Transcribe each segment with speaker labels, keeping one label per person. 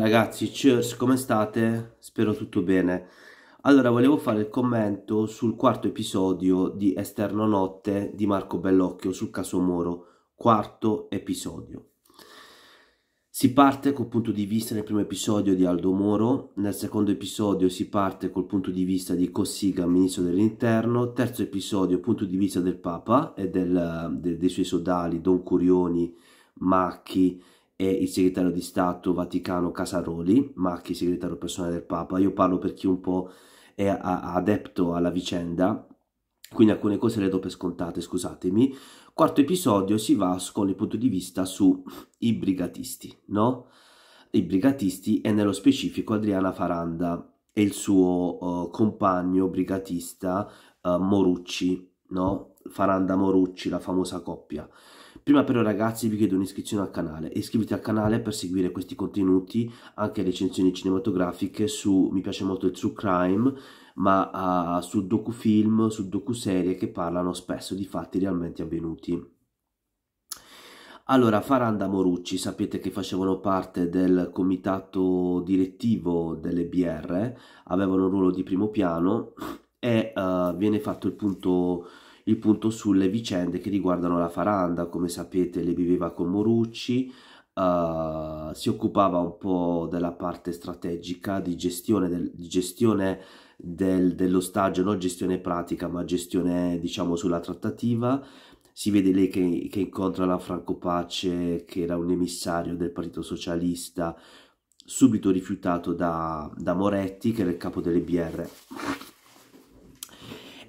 Speaker 1: Ragazzi, cheers, come state? Spero tutto bene. Allora, volevo fare il commento sul quarto episodio di Esterno Notte di Marco Bellocchio sul caso Moro. Quarto episodio. Si parte col punto di vista nel primo episodio di Aldo Moro, nel secondo episodio si parte col punto di vista di Cossiga, ministro dell'interno, terzo episodio punto di vista del Papa e del, de, dei suoi sodali Don Curioni, Macchi, e il segretario di Stato Vaticano Casaroli, ma Macchi, segretario personale del Papa. Io parlo per chi un po' è adepto alla vicenda, quindi alcune cose le do per scontate, scusatemi. Quarto episodio si va con il punto di vista sui brigatisti, no? I brigatisti e nello specifico Adriana Faranda e il suo uh, compagno brigatista uh, Morucci, no? Faranda Morucci, la famosa coppia. Prima però ragazzi vi chiedo un'iscrizione al canale iscriviti al canale per seguire questi contenuti, anche recensioni cinematografiche su mi piace molto il true crime, ma uh, ah, su docufilm, su docuserie che parlano spesso di fatti realmente avvenuti. Allora, Faranda Morucci, sapete che facevano parte del comitato direttivo delle BR, avevano un ruolo di primo piano e uh, viene fatto il punto il punto sulle vicende che riguardano la Faranda, come sapete le viveva con Morucci, uh, si occupava un po' della parte strategica di gestione, del, di gestione del, dello stagio, non gestione pratica ma gestione diciamo sulla trattativa, si vede lei che, che incontra la Franco Pace che era un emissario del Partito Socialista subito rifiutato da, da Moretti che era il capo delle BR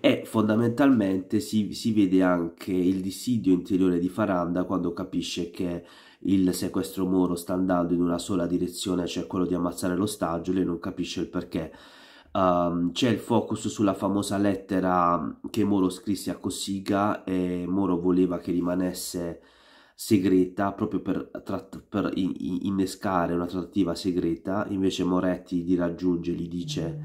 Speaker 1: e fondamentalmente si, si vede anche il dissidio interiore di Faranda quando capisce che il sequestro Moro sta andando in una sola direzione, cioè quello di ammazzare l'ostaggio, lei non capisce il perché. Um, c'è il focus sulla famosa lettera che Moro scrisse a Cossiga e Moro voleva che rimanesse segreta proprio per, per in innescare una trattativa segreta, invece Moretti li raggiunge, e gli dice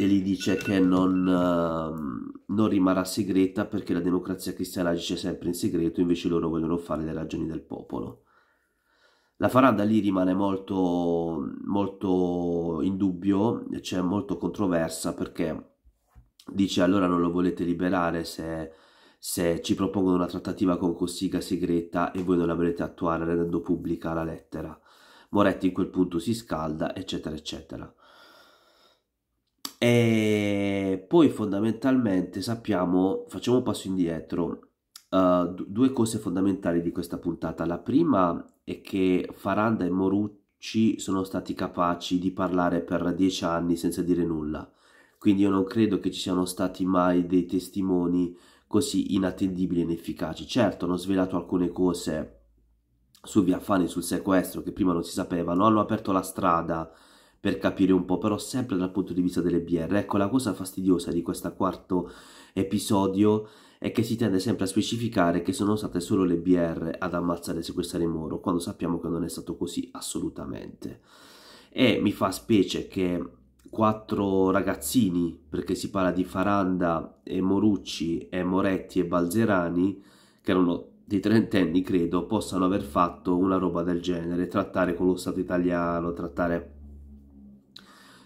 Speaker 1: e gli dice che non, uh, non, rimarrà segreta perché la democrazia cristiana agisce sempre in segreto, invece loro vogliono fare le ragioni del popolo. La Faranda lì rimane molto, molto in dubbio, cioè molto controversa perché dice allora non lo volete liberare se, se ci propongono una trattativa con Cossiga segreta e voi non la volete attuare rendendo pubblica la lettera. Moretti in quel punto si scalda, eccetera, eccetera. E poi fondamentalmente sappiamo, facciamo un passo indietro, uh, due cose fondamentali di questa puntata. La prima è che Faranda e Morucci sono stati capaci di parlare per dieci anni senza dire nulla, quindi io non credo che ci siano stati mai dei testimoni così inattendibili e inefficaci. Certo, hanno svelato alcune cose su Viafani, sul sequestro che prima non si sapevano, hanno aperto la strada per capire un po', però sempre dal punto di vista delle BR. Ecco, la cosa fastidiosa di questo quarto episodio è che si tende sempre a specificare che sono state solo le BR ad ammazzare e sequestrare Moro, quando sappiamo che non è stato così assolutamente. E mi fa specie che quattro ragazzini, perché si parla di Faranda e Morucci e Moretti e Balzerani, che erano dei trentenni credo, possano aver fatto una roba del genere, trattare con lo Stato italiano, trattare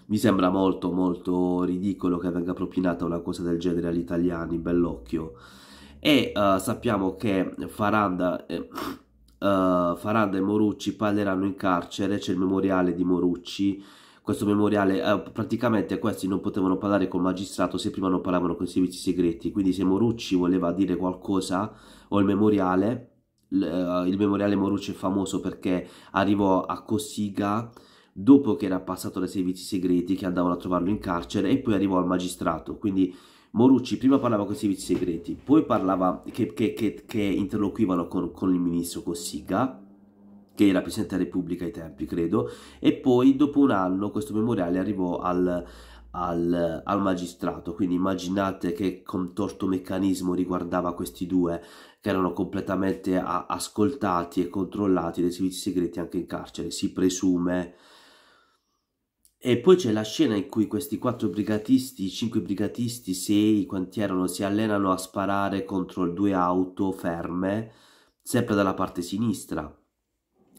Speaker 1: mi sembra molto molto ridicolo che venga propinata una cosa del genere agli italiani, bellocchio. E uh, sappiamo che Faranda, eh, uh, Faranda, e Morucci parleranno in carcere, c'è il memoriale di Morucci. Questo memoriale, uh, praticamente questi non potevano parlare col magistrato se prima non parlavano con i servizi segreti, quindi se Morucci voleva dire qualcosa o il memoriale, eh, il memoriale Morucci è famoso perché arrivò a Cossiga dopo che era passato dai servizi segreti che andavano a trovarlo in carcere e poi arrivò al magistrato. Quindi Morucci prima parlava con i servizi segreti, poi parlava che, che, che, che interloquivano con, con il ministro Cossiga, che era Presidente della Repubblica ai tempi, credo, e poi dopo un anno questo memoriale arrivò al, al, al, magistrato. Quindi immaginate che contorto meccanismo riguardava questi due che erano completamente ascoltati e controllati dai servizi segreti anche in carcere. Si presume e poi c'è la scena in cui questi quattro brigatisti, cinque brigatisti, sei, quanti erano, si allenano a sparare contro due auto ferme, sempre dalla parte sinistra.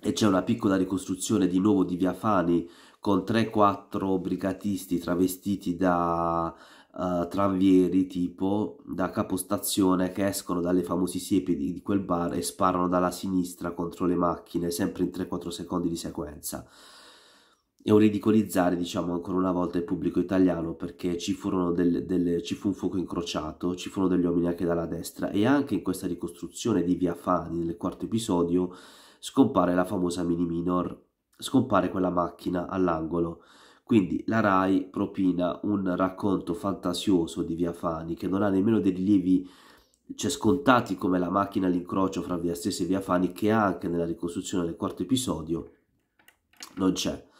Speaker 1: E c'è una piccola ricostruzione di nuovo di Via Fani con 3-4 brigatisti travestiti da uh, tranvieri, tipo da capostazione, che escono dalle famose siepi di, di quel bar e sparano dalla sinistra contro le macchine, sempre in 3-4 secondi di sequenza e un ridicolizzare, diciamo, ancora una volta il pubblico italiano perché ci, del, del, ci, fu un fuoco incrociato, ci furono degli uomini anche dalla destra e anche in questa ricostruzione di Via Fani nel quarto episodio scompare la famosa Mini Minor, scompare quella macchina all'angolo. Quindi la RAI propina un racconto fantasioso di Via Fani che non ha nemmeno dei rilievi cioè scontati come la macchina all'incrocio fra Via Stessa e Via Fani che anche nella ricostruzione del quarto episodio non c'è.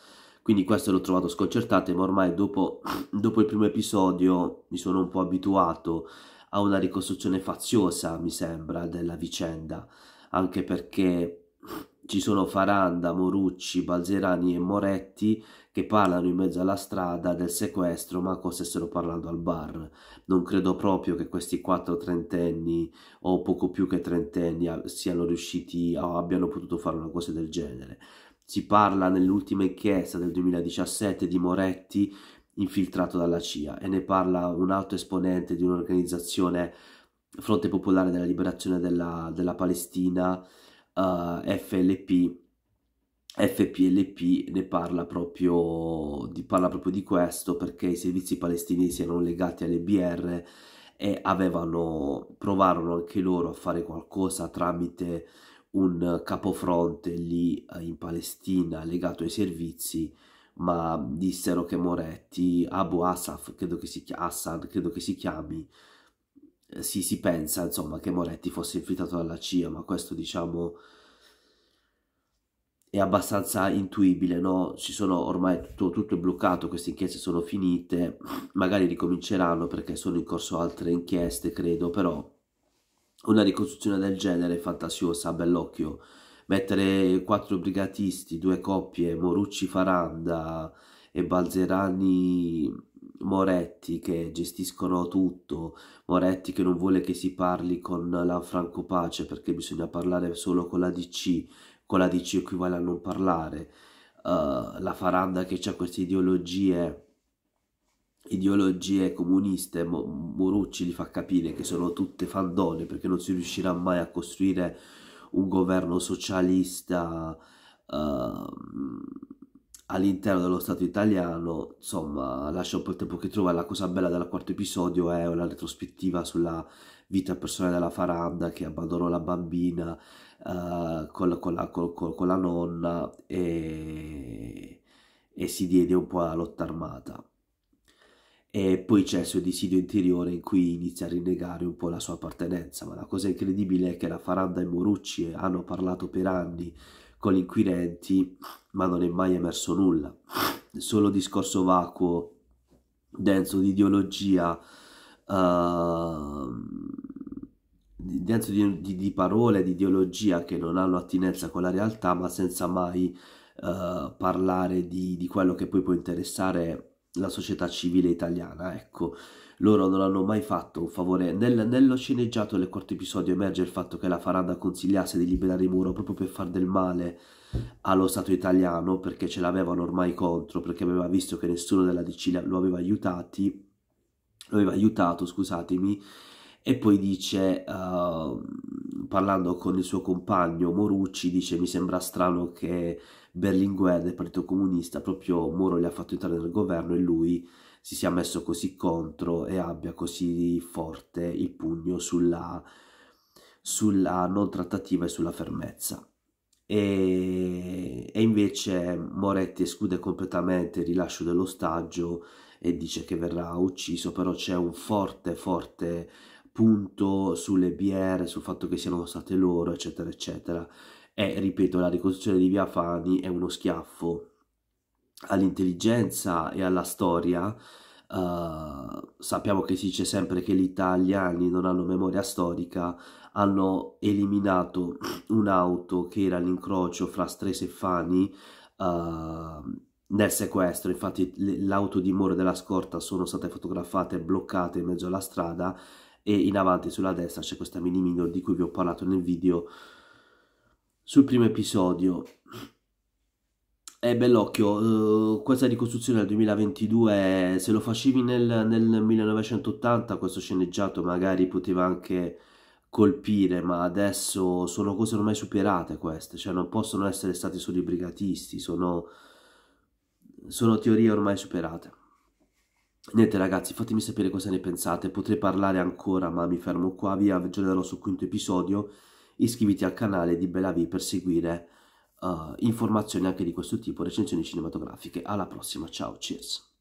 Speaker 1: Quindi questo l'ho trovato sconcertante, ma ormai dopo, dopo il primo episodio mi sono un po' abituato a una ricostruzione faziosa, mi sembra, della vicenda, anche perché ci sono Faranda, Morucci, Balzerani e Moretti che parlano in mezzo alla strada del sequestro, ma cosa stessero parlando al bar. Non credo proprio che questi quattro trentenni o poco più che trentenni siano riusciti o abbiano potuto fare una cosa del genere. Si parla nell'ultima inchiesta del 2017 di Moretti infiltrato dalla CIA e ne parla un altro esponente di un'organizzazione Fronte Popolare della Liberazione della, della Palestina, uh, eh, FLP, FPLP ne parla proprio, di, parla proprio di questo perché i servizi palestinesi erano legati alle BR e avevano, provarono anche loro a fare qualcosa tramite un capofronte lì eh, in Palestina legato ai servizi, ma dissero che Moretti, Abu Asaf, credo che si, chiami, Assad, credo che si chiami, eh, si, si pensa insomma che Moretti fosse infiltrato dalla CIA, ma questo diciamo è abbastanza intuibile, no? Ci sono ormai tutto, tutto è bloccato, queste inchieste sono finite, magari ricominceranno perché sono in corso altre inchieste, credo, però una ricostruzione del genere fantasiosa a bell'occhio. Mettere quattro brigatisti, due coppie, Morucci Faranda e Balzerani Moretti che gestiscono tutto, Moretti che non vuole che si parli con la Franco Pace perché bisogna parlare solo con la DC, con la DC equivale a non parlare, uh, la Faranda che ha queste ideologie ideologie comuniste, Mo Morucci li fa capire che sono tutte fandone perché non si riuscirà mai a costruire un governo socialista uh, all'interno dello Stato italiano, insomma, lascia un po' il tempo che trova. La cosa bella del quarto episodio è una retrospettiva sulla vita personale della Faranda che abbandonò la bambina uh, con, la, con, con, con, la, nonna e, e si diede un po' alla lotta armata. E poi c'è il suo desiderio interiore in cui inizia a rinnegare un po' la sua appartenenza, ma la cosa incredibile è che la Faranda e Morucci hanno parlato per anni con gli inquirenti, ma non è mai emerso nulla. Solo discorso vacuo, denso di ideologia, uh, denso di, di, di, parole, di ideologia che non hanno attinenza con la realtà, ma senza mai uh, parlare di, di quello che poi può interessare la società civile italiana, ecco, loro non hanno mai fatto un favore. Nel, nello sceneggiato del quarto episodio emerge il fatto che la Faranda consigliasse di liberare i muro proprio per far del male allo Stato italiano, perché ce l'avevano ormai contro, perché aveva visto che nessuno della DC lo aveva aiutati, lo aveva aiutato, scusatemi, e poi dice... Uh, parlando con il suo compagno Morucci dice mi sembra strano che Berlinguer del Partito Comunista proprio Moro gli ha fatto entrare nel governo e lui si sia messo così contro e abbia così forte il pugno sulla, sulla non trattativa e sulla fermezza. E, e invece Moretti esclude completamente il rilascio dell'ostaggio e dice che verrà ucciso, però c'è un forte, forte punto sulle BR, sul fatto che siano state loro, eccetera, eccetera. E ripeto, la ricostruzione di Via Fani è uno schiaffo all'intelligenza e alla storia. Uh, sappiamo che si dice sempre che gli italiani non hanno memoria storica, hanno eliminato un'auto che era l'incrocio fra Stress e Fani uh, nel sequestro, infatti l'auto di Moro della scorta sono state fotografate bloccate in mezzo alla strada e in avanti sulla destra c'è questa mini minor di cui vi ho parlato nel video sul primo episodio eh, bell'occhio, questa ricostruzione del 2022, se lo facevi nel, nel, 1980 questo sceneggiato magari poteva anche colpire, ma adesso sono cose ormai superate queste, cioè non possono essere stati solo i brigatisti, sono, sono teorie ormai superate. Niente ragazzi, fatemi sapere cosa ne pensate, potrei parlare ancora ma mi fermo qua, vi aggiornerò sul quinto episodio, iscriviti al canale di Belavi per seguire uh, informazioni anche di questo tipo, recensioni cinematografiche, alla prossima, ciao, cheers!